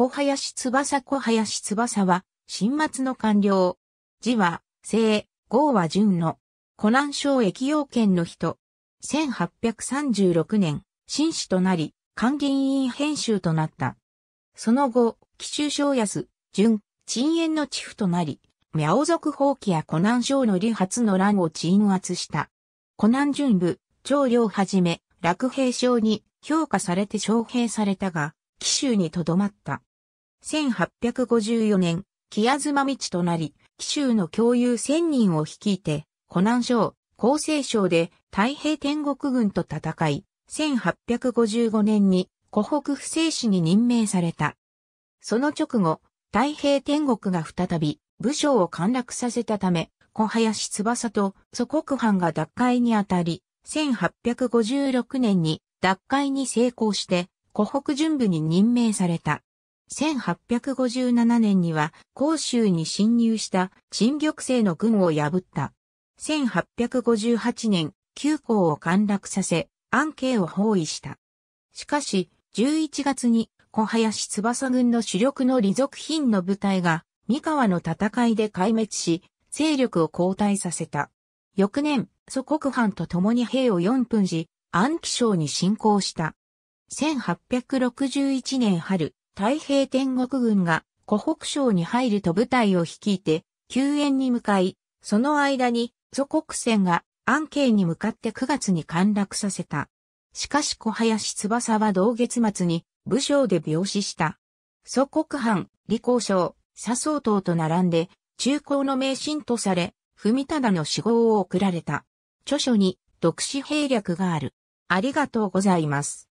小林翼小林翼は、新末の官僚。字は、姓、号は順の。湖南省益陽県の人。1836年、新氏となり、官議委員編集となった。その後、紀州省安、順、陳延の地府となり、苗族放棄や湖南省の理発の乱を鎮圧した。湖南巡部、長領はじめ、楽平省に評価されて招聘されたが、紀州に留まった。1854年、木屋妻道となり、紀州の共有千人を率いて、湖南省、厚生省で太平天国軍と戦い、1855年に湖北不正市に任命された。その直後、太平天国が再び武将を陥落させたため、小林翼と祖国藩が奪回にあたり、1856年に奪回に成功して、湖北準部に任命された。1857年には甲州に侵入した陳玉成の軍を破った。1858年、旧港を陥落させ、安慶を包囲した。しかし、11月に小林翼軍の主力の利属品の部隊が三河の戦いで壊滅し、勢力を後退させた。翌年、祖国藩と共に兵を4分時、安徽省に侵攻した。1861年春、太平天国軍が湖北省に入ると部隊を率いて救援に向かい、その間に祖国船が安慶に向かって9月に陥落させた。しかし小林翼は同月末に武将で病死した。祖国藩、李光省、佐総等と並んで中高の名神とされ、文忠の死号を送られた。著書に、独死兵略がある。ありがとうございます。